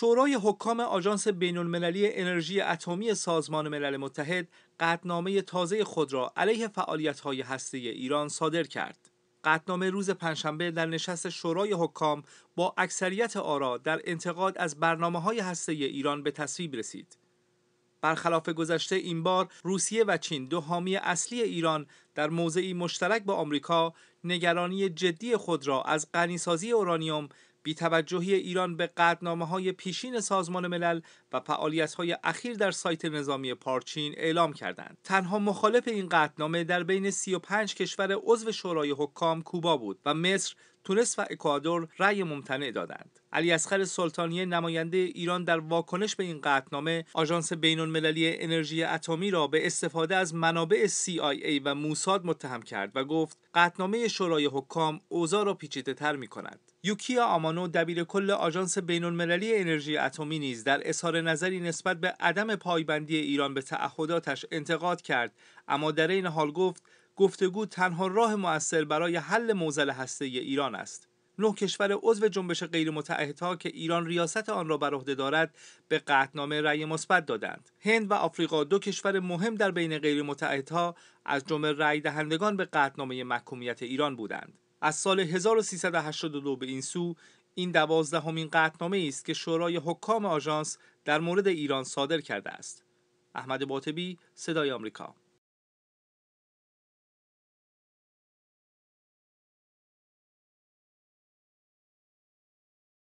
شورای حکام آژانس المللی انرژی اتمی سازمان ملل متحد قطنامه تازه خود را علیه های هسته ایران صادر کرد. قطنامه روز پنجشنبه در نشست شورای حکام با اکثریت آرا در انتقاد از برنامه های هسته ایران به تصویب رسید. برخلاف گذشته این بار روسیه و چین دو حامی اصلی ایران در موضعی مشترک با آمریکا نگرانی جدی خود را از غنیسازی اورانیوم بیتوجهی ایران به قدنامه های پیشین سازمان ملل و فعالیت های اخیر در سایت نظامی پارچین اعلام کردند. تنها مخالف این قدنامه در بین 35 کشور عضو شورای حکام کوبا بود و مصر تونس و اکوادور رأی ممتنع دادند علی اسخر سلطانی نماینده ایران در واکنش به این قطعنامه آژانس المللی انرژی اتمی را به استفاده از منابع CIA و موساد متهم کرد و گفت قطعنامه شورای حکام اوضاع را پیچیده تر می کند. یوکیا آمانو دبیر کل آژانس المللی انرژی اتمی نیز در اظهار نظری نسبت به عدم پایبندی ایران به تعهداتش انتقاد کرد اما در این حال گفت گفتگو تنها راه مؤثر برای حل موزل هسته ایران است نه کشور عضو جنبش غیر ها که ایران ریاست آن را بر عهده دارد به قطعنامه رأی مثبت دادند هند و آفریقا دو کشور مهم در بین غیر ها از جمله رأی دهندگان به قطعنامه محکومیت ایران بودند از سال 1382 به این سو این دوازدهمین قطعنامه است که شورای حکام آژانس در مورد ایران صادر کرده است احمد باطبی صدای آمریکا